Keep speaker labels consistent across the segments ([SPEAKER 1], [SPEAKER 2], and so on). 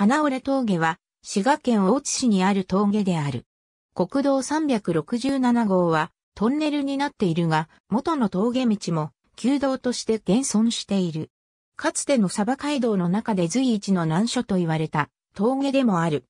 [SPEAKER 1] 花
[SPEAKER 2] 折峠は、滋賀県大津市にある峠である。国道367号は、トンネルになっているが、元の峠道も、旧道として現存している。かつての鯖街道の中で随一の難所と言われた峠でもある。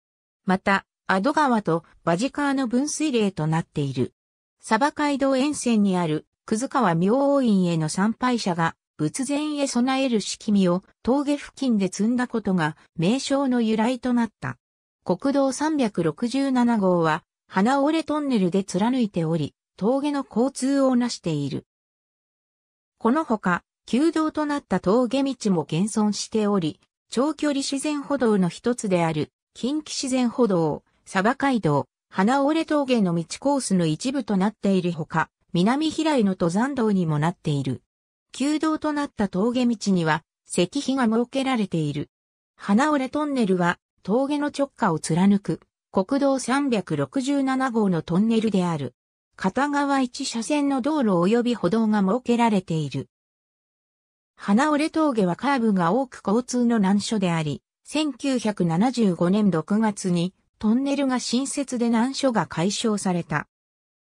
[SPEAKER 2] また、アド川とバジカーの分水嶺となっている。鯖街道沿線にある、くず川明王院への参拝者が仏前へ備える式みを峠付近で積んだことが名称の由来となった。国道367号は、花折れトンネルで貫いており、峠の交通をなしている。このほか、旧道となった峠道も現存しており、長距離自然歩道の一つである、近畿自然歩道、砂バ街道、花折れ峠の道コースの一部となっているほか、南平井の登山道にもなっている。旧道となった峠道には石碑が設けられている。花折トンネルは峠の直下を貫く国道367号のトンネルである。片側1車線の道路及び歩道が設けられている。花折峠はカーブが多く交通の難所であり、1975年6月にトンネルが新設で難所が解消された。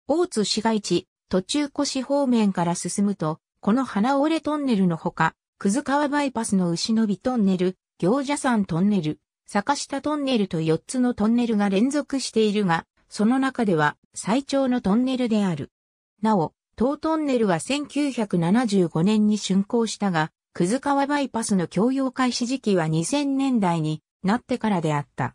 [SPEAKER 2] 大津市街地、途中越方面から進むと、この花折れトンネルのほか、くず川バイパスの牛伸びトンネル、行者山トンネル、坂下トンネルと4つのトンネルが連続しているが、その中では最長のトンネルである。なお、当トンネルは1975年に竣工したが、くず川バイパスの供用開始時期は2000年代になってからであった。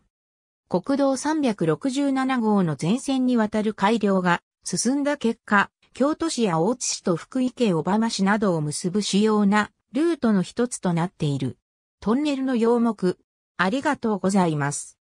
[SPEAKER 2] 国道367号の全線にわたる改良が進んだ結果、京都市や大津市と福井県小浜市などを結ぶ主要なルートの一つとなっている。トンネルの要目。ありがとうござ
[SPEAKER 1] います。